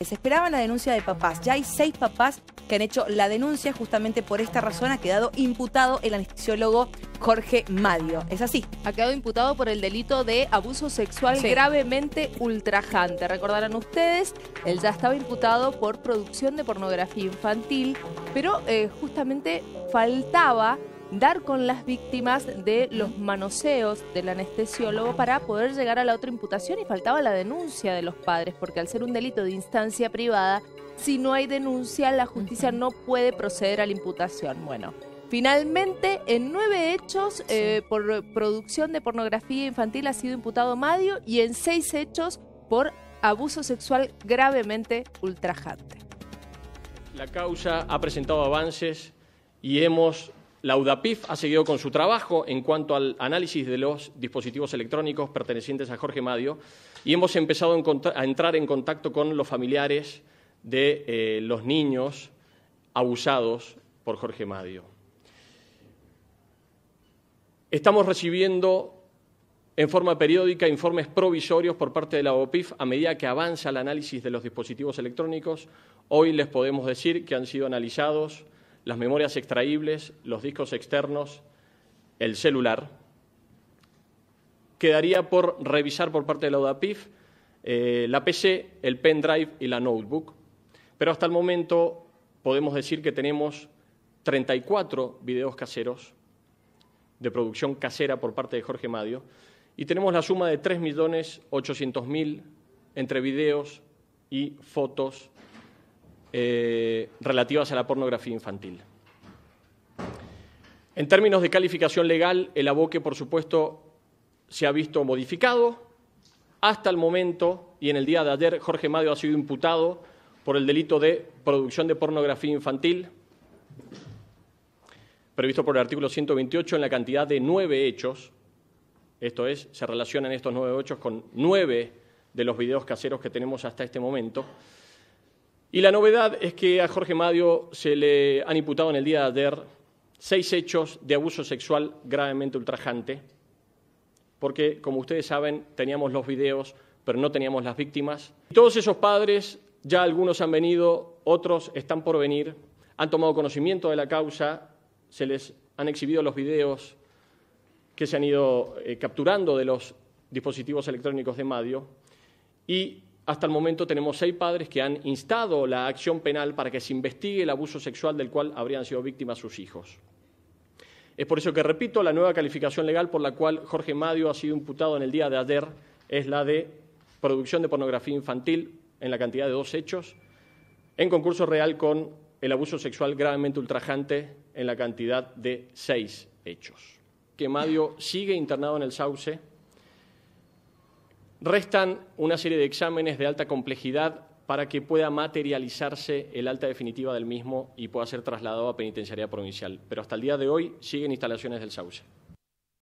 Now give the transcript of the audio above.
Se esperaba la denuncia de papás. Ya hay seis papás que han hecho la denuncia. Justamente por esta razón ha quedado imputado el anestesiólogo Jorge Madio. ¿Es así? Ha quedado imputado por el delito de abuso sexual gravemente ultrajante. Recordarán ustedes, él ya estaba imputado por producción de pornografía infantil, pero eh, justamente faltaba dar con las víctimas de los manoseos del anestesiólogo para poder llegar a la otra imputación y faltaba la denuncia de los padres, porque al ser un delito de instancia privada, si no hay denuncia, la justicia no puede proceder a la imputación. Bueno, Finalmente, en nueve hechos eh, por producción de pornografía infantil ha sido imputado Madio y en seis hechos por abuso sexual gravemente ultrajante. La causa ha presentado avances y hemos la UDAPIF ha seguido con su trabajo en cuanto al análisis de los dispositivos electrónicos pertenecientes a Jorge Madio y hemos empezado a entrar en contacto con los familiares de eh, los niños abusados por Jorge Madio. Estamos recibiendo en forma periódica informes provisorios por parte de la Udapif a medida que avanza el análisis de los dispositivos electrónicos. Hoy les podemos decir que han sido analizados las memorias extraíbles, los discos externos, el celular. Quedaría por revisar por parte de la UDAPIF eh, la PC, el pendrive y la notebook. Pero hasta el momento podemos decir que tenemos 34 videos caseros de producción casera por parte de Jorge Madio y tenemos la suma de 3.800.000 entre videos y fotos eh, relativas a la pornografía infantil. En términos de calificación legal, el aboque, por supuesto, se ha visto modificado. Hasta el momento, y en el día de ayer, Jorge Madio ha sido imputado por el delito de producción de pornografía infantil, previsto por el artículo 128 en la cantidad de nueve hechos. Esto es, se relacionan estos nueve hechos con nueve de los videos caseros que tenemos hasta este momento. Y la novedad es que a Jorge Madio se le han imputado en el día de ayer seis hechos de abuso sexual gravemente ultrajante, porque, como ustedes saben, teníamos los videos, pero no teníamos las víctimas. Todos esos padres, ya algunos han venido, otros están por venir, han tomado conocimiento de la causa, se les han exhibido los videos que se han ido eh, capturando de los dispositivos electrónicos de Madio y hasta el momento tenemos seis padres que han instado la acción penal para que se investigue el abuso sexual del cual habrían sido víctimas sus hijos. Es por eso que repito, la nueva calificación legal por la cual Jorge Madio ha sido imputado en el día de ayer es la de producción de pornografía infantil en la cantidad de dos hechos, en concurso real con el abuso sexual gravemente ultrajante en la cantidad de seis hechos. Que Madio sigue internado en el Sauce restan una serie de exámenes de alta complejidad para que pueda materializarse el alta definitiva del mismo y pueda ser trasladado a penitenciaría provincial. Pero hasta el día de hoy siguen instalaciones del Sauce.